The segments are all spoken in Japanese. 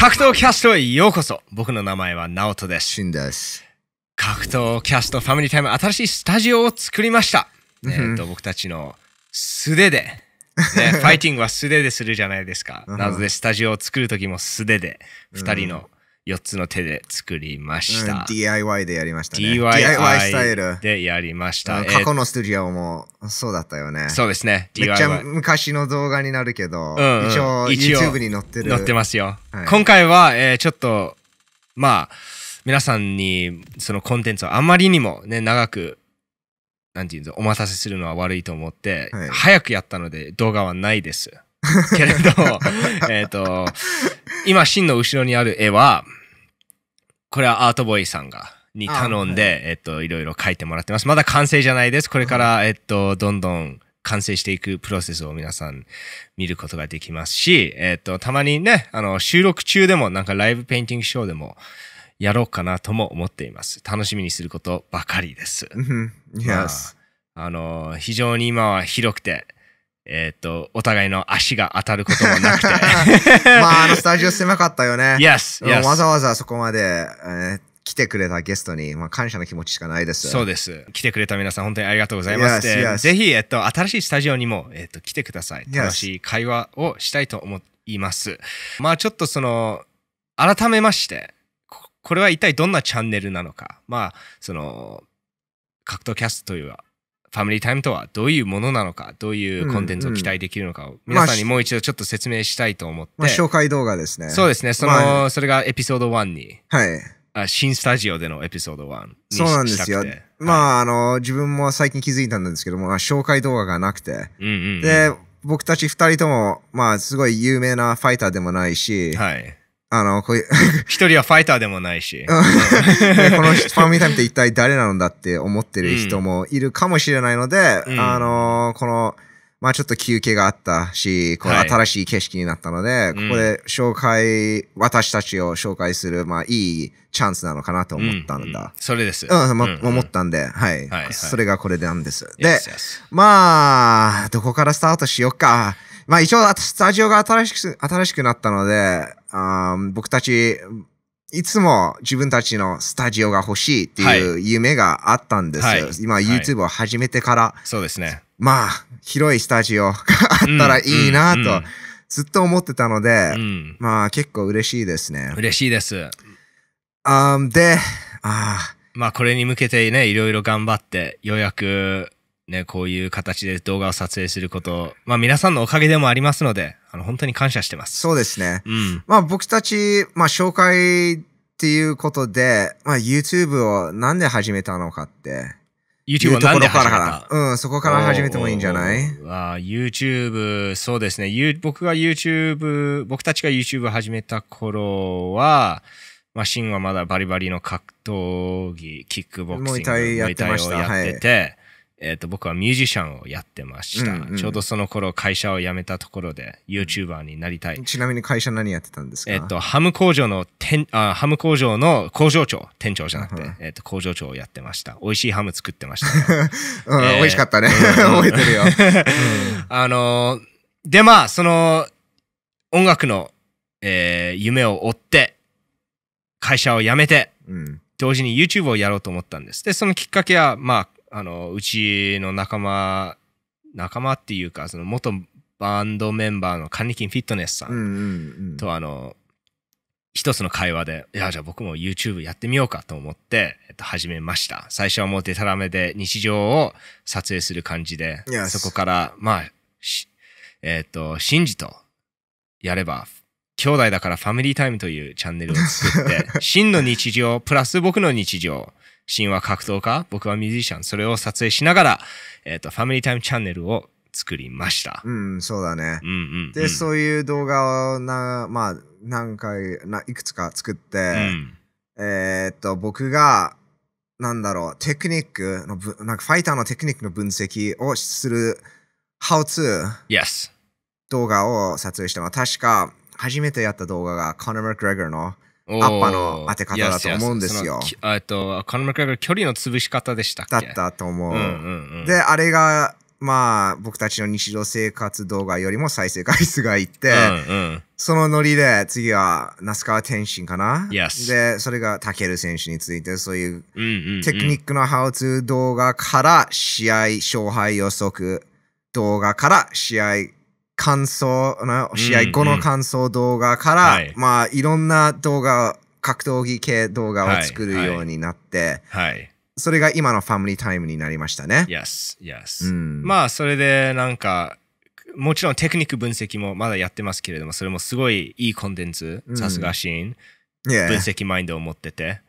格闘キャストへようこそ僕の名前はナオトですシンです格闘キャストファミリータイム新しいスタジオを作りました、えと僕たちの素手で、ね、ファイティングは素手でするじゃないですかなのでスタジオを作る時も素手で2人の4つの手で作りました。うん、DIY でやりましたね。DIY スタイル。でやりました。過去のスタジオもそうだったよね。そうですね。めっちゃ昔の動画になるけど、うんうん、一応 YouTube に載ってる。載ってますよ。はい、今回は、えー、ちょっと、まあ、皆さんにそのコンテンツをあまりにもね、長く、なんていうんですお待たせするのは悪いと思って、はい、早くやったので動画はないです。けれど、えっと、今、真の後ろにある絵は、これはアートボーイさんが、に頼んで、はい、えっと、いろいろ描いてもらってます。まだ完成じゃないです。これから、えっと、どんどん完成していくプロセスを皆さん見ることができますし、えっと、たまにね、あの、収録中でも、なんかライブペインティングショーでも、やろうかなとも思っています。楽しみにすることばかりです。y e あの、非常に今は広くて、えっ、ー、と、お互いの足が当たることもなくて。まあ、あのスタジオ狭かったよね。yes, yes. わざわざそこまで、えー、来てくれたゲストに、まあ、感謝の気持ちしかないです。そうです。来てくれた皆さん、本当にありがとうございます。Yes, yes. ぜひ、えっと、新しいスタジオにも、えっと、来てください。楽しい会話をしたいと思います。まあ、ちょっとその、改めまして、これは一体どんなチャンネルなのか。まあ、その、格闘キャストというファミリータイムとはどういうものなのか、どういうコンテンツを期待できるのかを皆さんにもう一度ちょっと説明したいと思って。まあ、紹介動画ですね。そうですね。その、まあ、それがエピソード1に。はい。あ新スタジオでのエピソード1にそうなんですよ。まあ、あの、自分も最近気づいたんですけども、まあ、紹介動画がなくて。うんうんうん、で、僕たち二人とも、まあ、すごい有名なファイターでもないし、はい。あの、こういう 一人はファイターでもないし。このファミタイムって一体誰なんだって思ってる人もいるかもしれないので、うん、あの、この、まあちょっと休憩があったし、この新しい景色になったので、はい、ここで紹介、うん、私たちを紹介する、まあいいチャンスなのかなと思ったんだ。うんうん、それです。うん、ま、うんうん、思ったんで、はい、はいはいそれがこれなんです。で、yes, yes. まあ、どこからスタートしようか。まあ一応、スタジオが新しく、新しくなったので、あ僕たち、いつも自分たちのスタジオが欲しいっていう夢があったんですよ。はい、今、YouTube を始めてから、そうですね。まあ、広いスタジオがあったらいいなと、ずっと思ってたので、うん、まあ結構嬉しいですね。嬉しいです。あで、ああ。まあこれに向けてね、いろいろ頑張って、ようやくね、こういう形で動画を撮影すること、まあ皆さんのおかげでもありますので、あの、本当に感謝してます。そうですね。うん。まあ僕たち、まあ紹介っていうことで、まあ YouTube をなんで始めたのかって。YouTube をなんで始めたかうん、そこから始めてもいいんじゃないあ ?YouTube、そうですね。僕が YouTube、僕たちが YouTube 始めた頃は、マシンはまだバリバリの格闘技、キックボクシング、ムイタイをやってて、はいえっ、ー、と、僕はミュージシャンをやってました、うんうん。ちょうどその頃会社を辞めたところで YouTuber になりたい。ちなみに会社何やってたんですかえっ、ー、と、ハム工場の店あ、ハム工場の工場長、店長じゃなくて、えっ、ー、と、工場長をやってました。美味しいハム作ってました、うんえー、美味しかったね。覚えてるよ。あので、まあ、その、音楽の、えー、夢を追って、会社を辞めて、うん、同時に YouTube をやろうと思ったんです。で、そのきっかけは、まあ、あのうちの仲間仲間っていうかその元バンドメンバーのカニキンフィットネスさんと、あの一つの会話で、いや、じゃあ僕も YouTube やってみようかと思って、えっと、始めました。最初はもうデタラメで日常を撮影する感じで、そこから、まあ、えっ、ー、と、シンジとやれば、兄弟だからファミリータイムというチャンネルを作って、真の日常プラス僕の日常神話格闘家、僕はミュージシャン、それを撮影しながら、えっ、ー、と、ファミリータイムチャンネルを作りました。うん、そうだね。うんうんうん、で、そういう動画をな、まあ、何回、ないくつか作って、うん、えー、っと、僕が、なんだろう、テクニックのぶ、なんかファイターのテクニックの分析をする、How to、yes. 動画を撮影したのは、確か、初めてやった動画が、コナー・マク・グレガーの、アッパの当て方だと思うんですよ。えっと、カノマクラが距離の潰し方でしたっけだったと思う。うんうんうん、で、あれが、まあ、僕たちの日常生活動画よりも再生回数がいって、うんうん、そのノリで次は那須川天心かな、yes. で、それがタケル選手について、そういうテクニックのハウツー動画から試合勝敗予測動画から試合感想、試合後の感想動画から、うんうん、まあ、いろんな動画、格闘技系動画を作るようになって、はいはい、それが今のファミリータイムになりましたね。Yes, yes.、うん、まあ、それでなんか、もちろんテクニック分析もまだやってますけれども、それもすごいいいコンテンツ、さすがシーン、yeah. 分析マインドを持ってて。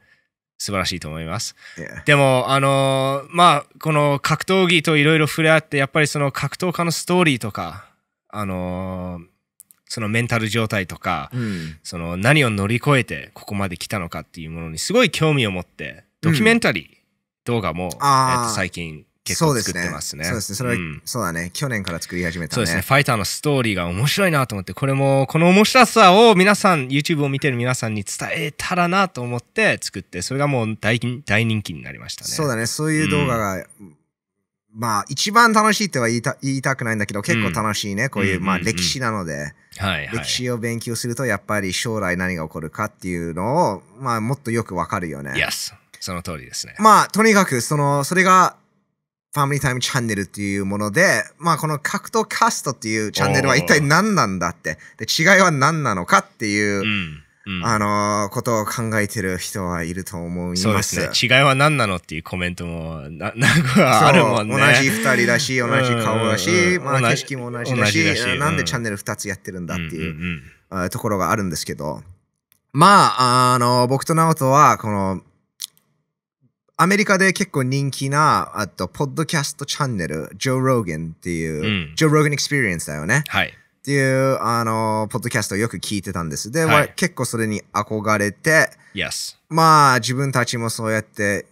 素晴らしいと思います。Yeah. でも、あのー、まあ、この格闘技といろいろ触れ合って、やっぱりその格闘家のストーリーとか、あのー、そのメンタル状態とか、うん、その何を乗り越えてここまで来たのかっていうものにすごい興味を持ってドキュメンタリー動画も、うん、えー、と最近結構作ってますね。そうですね。それは、うん、そうだね。去年から作り始めた、ね、そうですね。ファイターのストーリーが面白いなと思って、これも、この面白さを皆さん、YouTube を見てる皆さんに伝えたらなと思って作って、それがもう大大人気になりましたね。そうだね。そういう動画が、うんまあ、一番楽しいとは言いた言いたくないんだけど、結構楽しいね。うん、こういう、まあ、歴史なので、はいはい、歴史を勉強すると、やっぱり将来何が起こるかっていうのを、まあ、もっとよくわかるよね。Yes. その通りですね。まあ、とにかく、その、それが、ファミリータイムチャンネルっていうもので、まあ、この格闘カストっていうチャンネルは一体何なんだって、で違いは何なのかっていう、うんあのー、ことを考えてる人はいると思います。そうですね。違いは何なのっていうコメントも、な、なんかあるもんね。同じ二人だし、同じ顔だし、まあ景色も同じだし、だしなんでチャンネル二つやってるんだっていう、ところがあるんですけど、まあ、あの僕と直人は、この、アメリカで結構人気な、あと、ポッドキャストチャンネル、ジョー・ローゲンっていう、うん、ジョー・ローゲン・エクスペリエンスだよね。はい。っていう、あの、ポッドキャストをよく聞いてたんです。で、はい、結構それに憧れて、yes. まあ、自分たちもそうやって、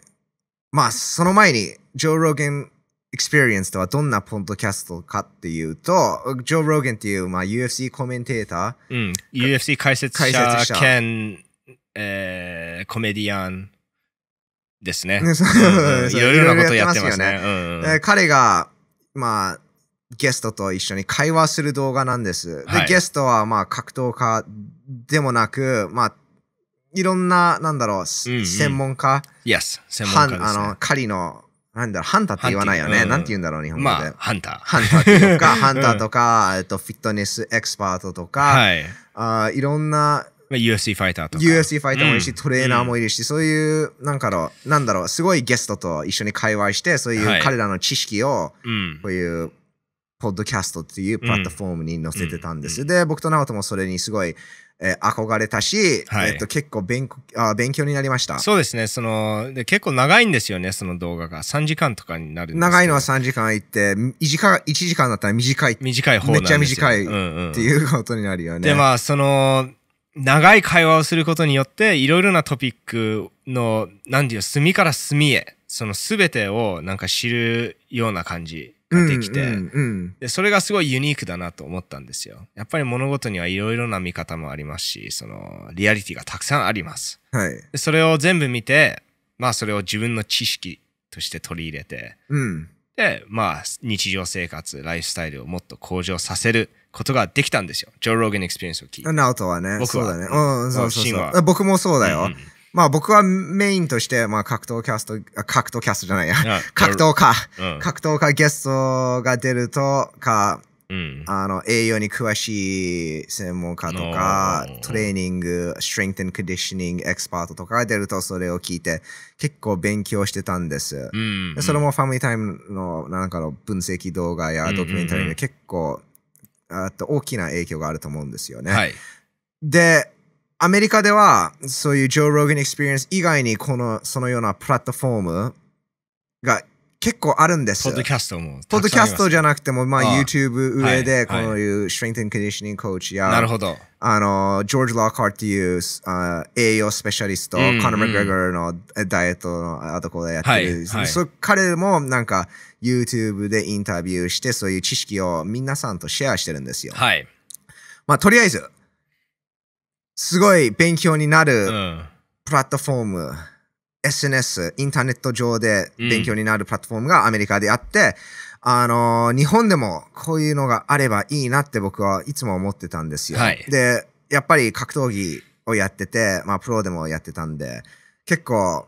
まあ、その前に、ジョー・ローゲン・エクスペリエンスとはどんなポッドキャストかっていうと、ジョー・ローゲンっていう、まあ、UFC コメンテーター。うん、UFC 解説者解説者兼、えー、コメディアンですね。いろいろなことやってますね。よね彼が、まあ、ゲストと一緒に会話する動画なんです。はい、で、ゲストはまあ格闘家でもなく、まあ、いろんな、なんだろう、うんうん、専門家。Yes、専門家です、ね、あの、狩りの、なんだろう、ハンターって言わないよね。うん、なんて言うんだろう、日本語で。まあ、ハンター。ハンターっていうか、ハンターとか、えっと、フィットネスエクスパートとか、はい、あいろんな u s c ファイターとか。u s c ファイターもいるし、うん、トレーナーもいるし、うん、そういう、なんかう、なんだろう、すごいゲストと一緒に会話して、そういう彼らの知識を、はい、こういうポッドキャストっていうプラットフォームに載せてたんです。うん、で、僕と直人もそれにすごい、えー、憧れたし、はい、えっと、結構勉あ勉強になりました。そうですね。そので、結構長いんですよね、その動画が。3時間とかになる長いのは3時間いって、間、1時間だったら短い。短い方めっちゃ短いっていうことになるよね。で、まあ、その、長い会話をすることによって、いろいろなトピックの、なんていう、隅から隅へ、その全てをなんか知るような感じ。ができて、うんうんうん、でそれがすごいユニークだなと思ったんですよ。やっぱり物事にはいろいろな見方もありますしそのリアリティがたくさんあります。はい、でそれを全部見てまあそれを自分の知識として取り入れて、うん、でまあ日常生活ライフスタイルをもっと向上させる。ことができたんですよ。ジョー・ローゲン・エクスペリエンスを聞いて。ナオトはね、僕はそうだね。うん、そうそうそう。僕もそうだよ。うんうんまあ僕はメインとして、まあ格闘キャスト、格闘キャストじゃないや、格闘家、うん、格闘家ゲストが出るとか、うん、あの、栄養に詳しい専門家とか、トレーニング、ストレング、コンディショニング、エクスパートとかが出ると、それを聞いて、結構勉強してたんです、うんそれもファミリータイムの、なんかの分析動画やドキュメンタリーで結構、あと大きな影響があると思うんですよね。はい、で、アメリカでは、そういうジョー・ローガン・エクスペリエンス以外に、この、そのようなプラットフォームが結構あるんです。ポッドキャストも。ポッドキャストじゃなくても、まあ、あ YouTube 上で、こういう、Strength and Conditioning Coach や、なるほど。あの、ジョージ・ローカーっていうあ栄養スペシャリスト、うんうん、コナー・マクレガーのダイエットのあとこでやってる。はいはい、彼も、なんか、YouTube でインタビューして、そういう知識を皆さんとシェアしてるんですよ。はい。まあ、とりあえず、すごい勉強になるプラットフォーム、うん、SNS、インターネット上で勉強になるプラットフォームがアメリカであって、あのー、日本でもこういうのがあればいいなって僕はいつも思ってたんですよ。はい、で、やっぱり格闘技をやってて、まあ、プロでもやってたんで、結構、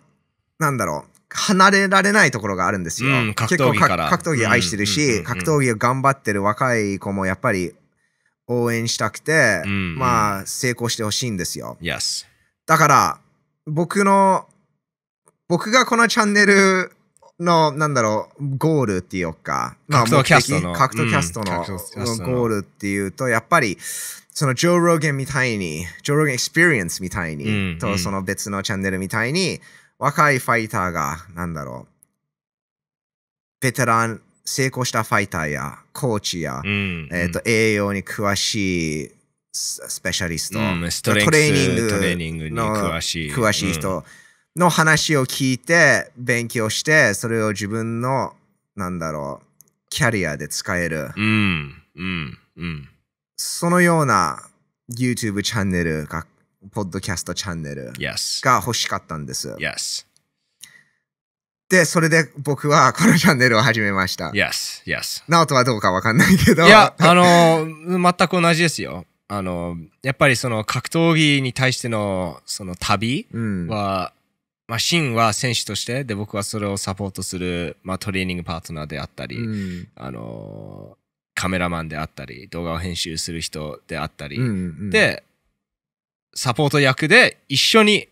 なんだろう、離れられないところがあるんですよ。うん、格闘技格闘技愛してるし、うんうんうん、格闘技を頑張ってる若い子もやっぱり応援したくて、うんうん、まあ成功してほしいんですよ。Yes. だから僕の僕がこのチャンネルのなんだろうゴールっていうか、まあ、格闘キャストの格闘キャストの,、ゴールっていうとやっぱりそのジョー・ローゲンみたいにジョー・ローゲンエクスペリエンスみたいに、うんうん、とその別のチャンネルみたいに若いファイターがなんだろうベテラン成功したファイターやコーチや、うん、えーと、栄養に詳しいスペシャリスト、うん、トレーニングに詳しい詳しい人の話を聞いて勉強してそれを自分のなんだろうキャリアで使える、うんうんうん、そのような YouTube チャンネルかポッドキャストチャンネルが欲しかったんです。Yes. で、それで僕はこのチャンネルを始めました。Yes, yes. ナオトはどうかわかんないけど。いや、あの 全く同じですよ。あのやっぱりその格闘技に対してのその旅は、うん、まあ、シンは選手として、で、僕はそれをサポートする、まあ、トレーニングパートナーであったり、うん、あのカメラマンであったり、動画を編集する人であったり、うんうん、で、サポート役で一緒に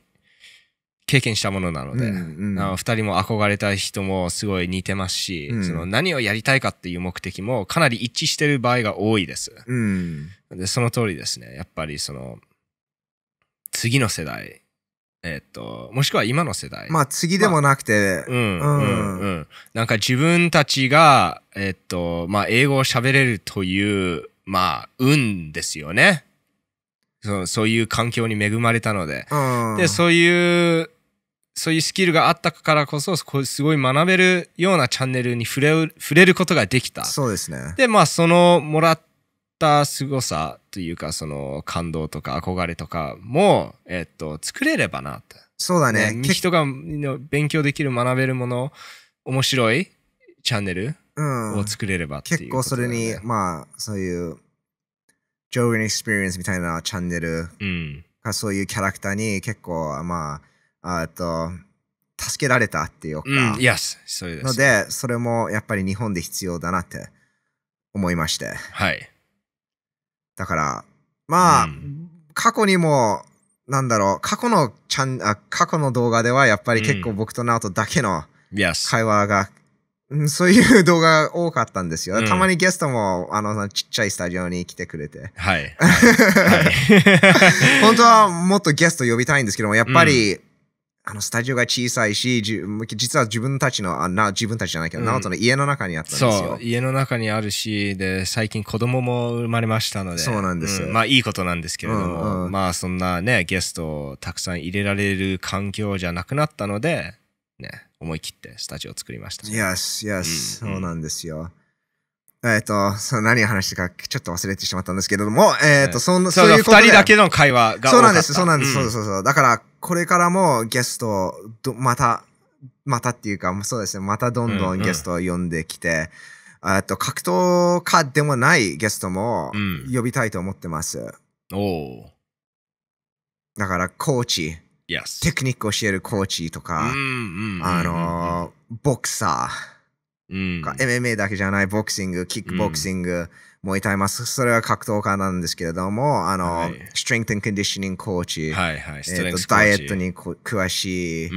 経験したものなので、うんうん、2人も憧れた人もすごい似てますし、うん、その何をやりたいかっていう目的もかなり一致してる場合が多いです。うん、でその通りですねやっぱりその次の世代えっ、と、もしくは今の世代。まあ次でもなくて。まあ、うん、うん、うん。なんか自分たちが、えっ、と、まあ英語を喋れるという、まあ、運ですよね。そうそういう環境に恵まれたので。で、そういうそういうスキルがあったからこそこすごい学べるようなチャンネルに触れ触れることができたそうですねでまあそのもらった凄さというかその感動とか憧れとかも、えっと作れればなってそうだねね人が勉強できる学べるもの面白いチャンネルを作れればっていう、ねうん、結構それにまあそういうジョーガンエクスペリエンスみたいなチャンネルが、うん、そういうキャラクターに結構まああと助けられたっていうか、うん、yes. そうですのでそれもやっぱり日本で必要だなって思いましてはいだからまあ、過去にもなんだろう過去のちゃんあ過去の動画ではやっぱり結構僕とナオトだけの会話が、うん、そういう動画が多かったんですよ、たまにゲストもあのちっちゃいスタジオに来てくれて はい、はい、はい、本当はもっとゲスト呼びたいんですけどもやっぱり、あのスタジオが小さいし、じ実は自分たちの、あな自分たちじゃないけど、ナオトの家の中にあったんですよ。そう、家の中にあるし、で、最近子供も生まれましたので、そうなんです、うん、まあいいことなんですけれども、うんうん、まあそんなね、ゲストをたくさん入れられる環境じゃなくなったので、ね、思い切ってスタジオを作りました。Yes, yes、うん、そうなんですよ。えっ、ー、と、そ何話してかちょっと忘れてしまったんですけれども、えっ、ー、と、その、そういうことで。二人だけの会話がそうなんです、そうなんです、そうそうそう。だから、これからもゲストまたまたっていうかそうですねまたどんどんゲストを呼んできて、うんうん、と格闘家でもないゲストも呼びたいと思ってます、うん、おだからコーチ、yes. テクニックを教えるコーチとか、あのボクサー、うん、MMA だけじゃないボクシングキックボクシング、もいたいます。それは格闘家なんですけれども、あの、はい、ストレングとコンディショニングコーチ、はいはい、えー、ダイエットに詳しい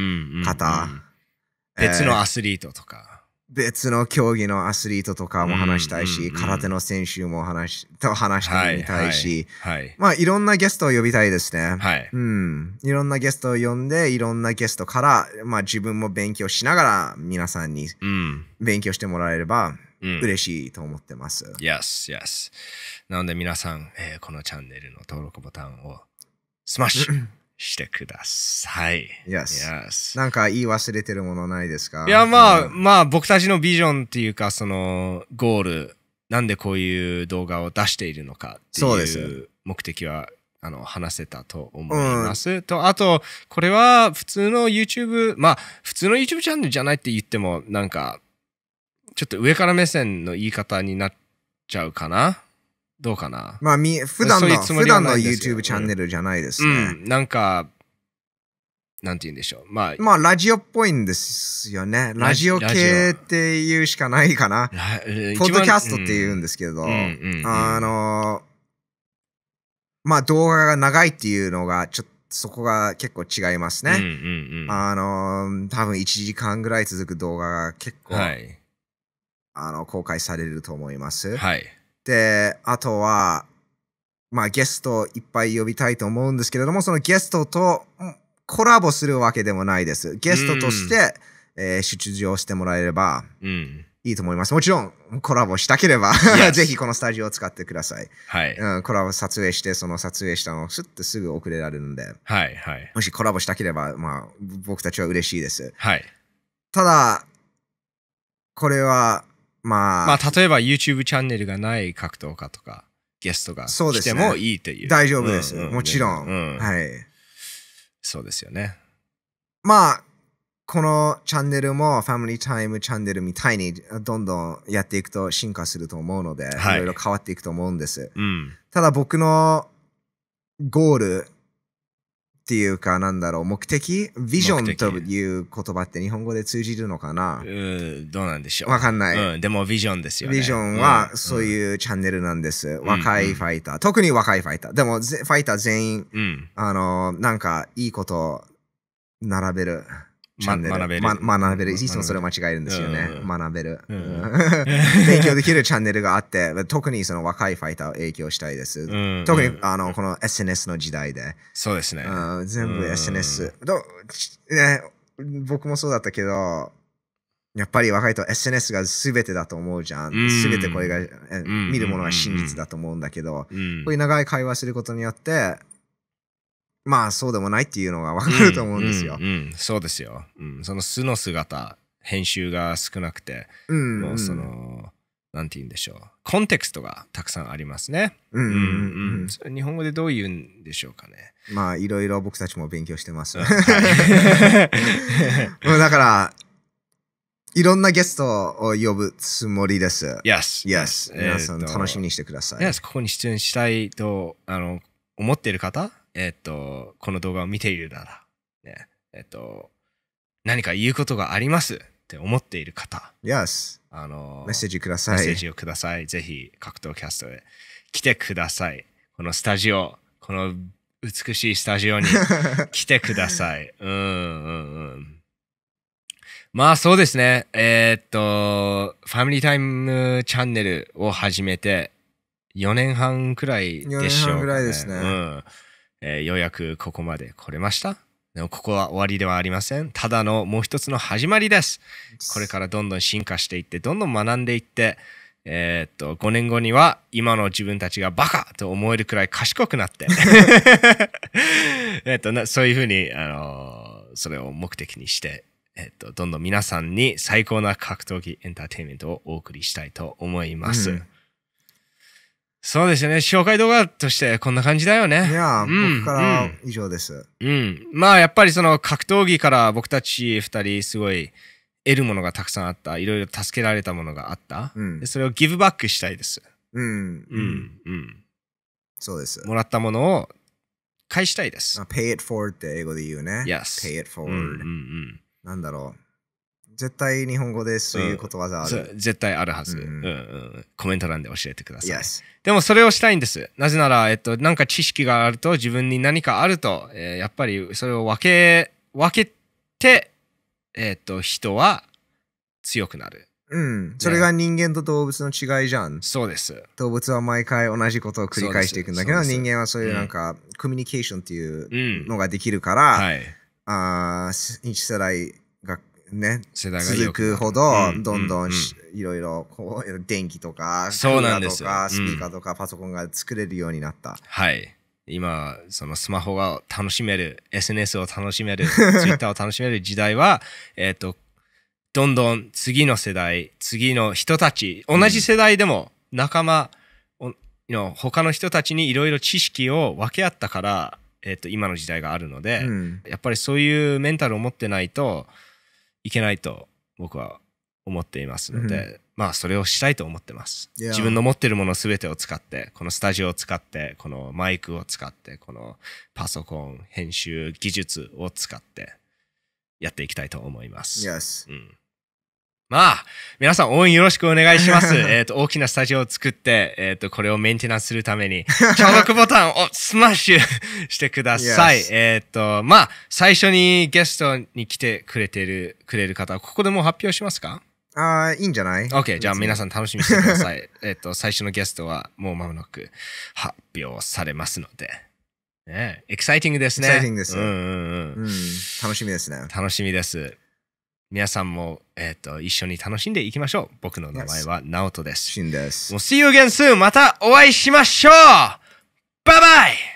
方、別のアスリートとか、別の競技のアスリートとかも話したいし、うんうんうん、空手の選手も話と話してみたいし、はい、はい、まあいろんなゲストを呼びたいですね、はい。うん。いろんなゲストを呼んで、いろんなゲストから、まあ自分も勉強しながら皆さんに勉強してもらえれば、うん嬉しいと思ってます。うん、yes, yes. なので皆さん、えー、このチャンネルの登録ボタンをスマッシュ してください。yes. yes. なんか言い忘れてるものないですかいや、まあ、うん、まあ僕たちのビジョンっていうか、そのゴール、なんでこういう動画を出しているのかっていう目的はあの話せたと思います。うん、とあとこれは普通の YouTube まあ普通の YouTube チャンネルじゃないって言ってもなんかちょっと上から目線の言い方になっちゃうかなどうかなまあ、み普段の普段の YouTube チャンネルじゃないですね。うんうん、なんか、なんて言うんでしょう。まあ、まあ、ラジオっぽいんですよね。ラジオ系っていうしかないかな。ポッドキャストって言うんですけど、あの、まあ、動画が長いっていうのが、ちょっと、そこが結構違いますね。あの、多分1時間ぐらい続く動画が結構、はいあの公開されると思います。はい、であとは、まあ、ゲストいっぱい呼びたいと思うんですけれどもそのゲストとコラボするわけでもないです。ゲストとして、えー、出場してもらえれば。うんいいと思います。もちろん、コラボしたければ ぜひこのスタジオを使ってください。はい。うん、コラボ撮影して、その撮影したのをスッてすぐ送れられるんで。はいはい。もしコラボしたければ、まあ、僕たちは嬉しいです。はい。ただ、これは、まあ、まあ、例えば YouTube チャンネルがない格闘家とか、ゲストが来てもいいっていう。うね、大丈夫です、うんうん、もちろんうん、はい。そうですよね。まあ、このチャンネルもファミリータイムチャンネルみたいにどんどんやっていくと進化すると思うので、はい、いろいろ変わっていくと思うんです。うん、ただ僕のゴールっていうかなんだろう、目的ビジョンという言葉って日本語で通じるのかなうん、どうなんでしょう。わかんない、うん。でもビジョンですよね。ビジョンはそういうチャンネルなんです。うん、若いファイター、うん、特に若いファイター。でも、ファイター全員、あの、なんかいいこと並べる。チャンネル。学べる。ま、学べる。いつもそれ間違えるんですよね。学べる。勉強できるチャンネルがあって、特にその若いファイターを影響したいです。特に、あの、この SNS の時代で。そうですね。全部 SNS。僕もそうだったけど、やっぱり若いと SNS が全てだと思うじゃん。全てこれが、見るものは真実だと思うんだけど、こういう長い会話することによって、まあそうでもないっていうのが分かると思うんですよ。うん、うん、そうですよ、うん。その素の姿編集が少なくて、うん、もうそのなんて言うんでしょうコンテクストがたくさんありますね。うんうんうんうん、日本語でどう言うんでしょうかね。まあいろいろ僕たちも勉強してます。だからいろんなゲストを呼ぶつもりです。Yes. Yes. 皆さん楽しみにしてください。Yes、ここに出演したいとあの思っている方えっと、この動画を見ているなら、ね、えっと、何か言うことがありますって思っている方、Yes! あの、メッセージください。メッセージをください。ぜひ、格闘キャストへ来てください。このスタジオ、この美しいスタジオに 来てください。うんうんうん。まあそうですね。えー、っと、ファミリータイムチャンネルを始めて4年半くらいでしょう、ね、4年半くらいですね。うんえー、ようやくここまで来れました。でもここは終わりではありません。ただのもう一つの始まりです。これからどんどん進化していって、どんどん学んでいって、えー、っと、5年後には今の自分たちがバカと思えるくらい賢くなって えっと、そういうふうに、あのー、それを目的にして、えっと、どんどん皆さんに最高な格闘技エンターテインメントをお送りしたいと思います。うんそうですよね。紹介動画としてこんな感じだよね。いや、うん、僕から以上です、うん。うん。まあやっぱりその格闘技から僕たち二人すごい得るものがたくさんあった。いろいろ助けられたものがあった。うん、それをギブバックしたいです。うん。うん。うん。そうです。もらったものを返したいです。pay it forward って英語で言うね。Yes. pay it forward. うんうんうん、なんだろう。絶対日本語ですということわざある、うん、絶対あるはず、うん、うんうん、コメント欄で教えてください、yes. でもそれをしたいんですなぜなら、えっと、なんか知識があると自分に何かあると、えー、やっぱりそれを分け分けて、えー、っと人は強くなるうん、それが人間と動物の違いじゃん。そうです。動物は毎回同じことを繰り返していくんだけど、人間はそういうなんか、うん、コミュニケーションっていうのができるから、うんはい、あ1世代ね、世代が続くほど、どんどん、いろいろこう電気とかそうなんですよスピーカーとかパソコンが作れるようになった、うん、はい今そのスマホが楽しめる SNS を楽しめる Twitter を楽しめる時代はえっとどんどん次の世代次の人たち同じ世代でも仲間、の他の人たちにいろいろ知識を分け合ったから、えー、っと今の時代があるので、うん、やっぱりそういうメンタルを持ってないといけないと僕は思っていますので、うん、まあそれをしたいと思ってます、yeah. 自分の持ってるもの全てを使ってこのスタジオを使ってこのマイクを使ってこのパソコン編集技術を使ってやっていきたいと思います、yes. うんまあ、皆さん応援よろしくお願いします。えっと、大きなスタジオを作って、えっ、ー、と、これをメンテナンスするために、登 録ボタンをスマッシュしてください。Yes. えっと、まあ、最初にゲストに来てくれてる、くれる方は、ここでもう発表しますかああ、いいんじゃない ?OK、じゃあ皆さん楽しみにしてください。えっと、最初のゲストはもう間もなく発表されますので。ね、エキサイティングですね。エキサイティングです。うんうんうん。うん、楽しみですね。楽しみです。皆さんも、えっ、ー、と、一緒に楽しんでいきましょう。僕の名前はナオトです。シンです。もう、See you again soon! またお会いしましょうバイバイ